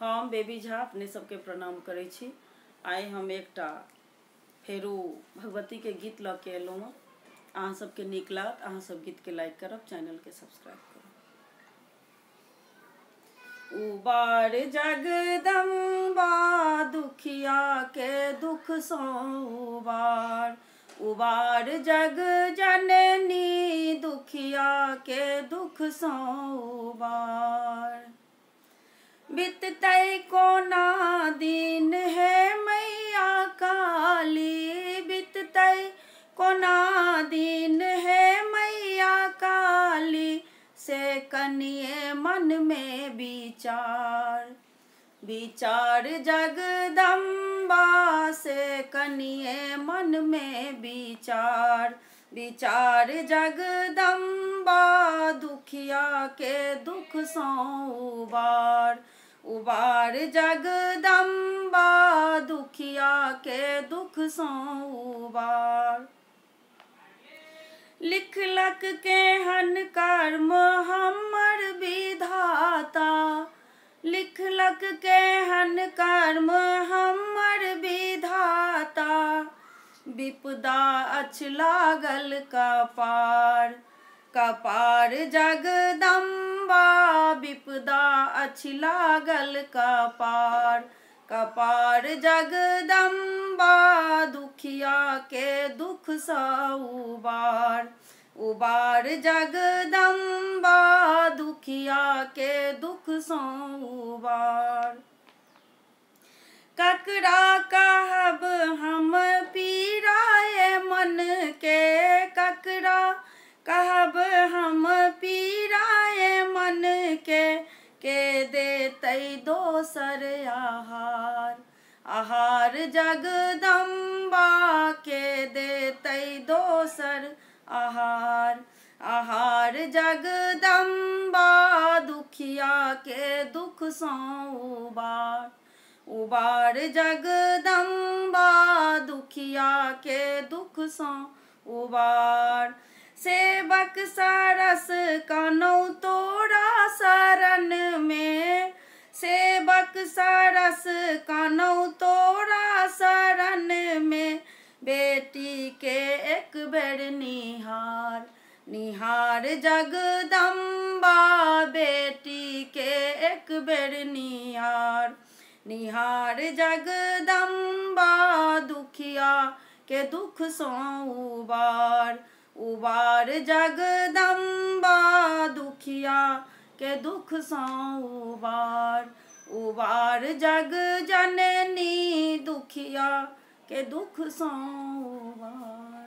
हम बेबी झा अपने सबके प्रणाम करै छी आइ हम एकटा फेरो के गीत ल के अयलहुँ अहाँ सबके नीक लागत अहाँ सब गीत के लाइक करब चैनल के सब्सक्राइब करब उबार जगदम्बा दुखिया के दुख सोबार उबार जग जननी दुखिया के दुख सोबार बित कोना दिन है मैया काली से कनिए मन में विचार विचार जगदम्बा से कनिए मन में विचार विचार जगदम्बा दुखिया के दुख सौ उबार उबार जगदम्बा दुखिया के दुख सौ उबार लिखलक हन कर्म हमर विधाता लिखलक हन कर्म हमर विधाता विपदा अछ लागल कपार कपार जगदम्बा विपदा अछ लागल कपार कपार जगदम्बा के दुख सा उबार उबार जगदम्बा दुखिया के दुख सो उबार ककरा कहब हम पीराए मन के ककरा कहब हम पीराए मन के के देते दोसर आहार आहार जगदम तय दोसर आहार आहार जगदम्बा दुखिया के दुख सौ उबार उबार जगदम्बा दुखिया के दुख सौ उबार सेवक सरस कनौ तोरा शरण में सेवक सरस कनौ तो भर निहार निहार जगदम्बा बेटी के एक बेर निहार निहार जगदम्बा दुखिया के दुख सो उबार उबार जगदम्बा दुखिया के दुख सो उबार उबार जग जननी दुखिया के दुख सो उबार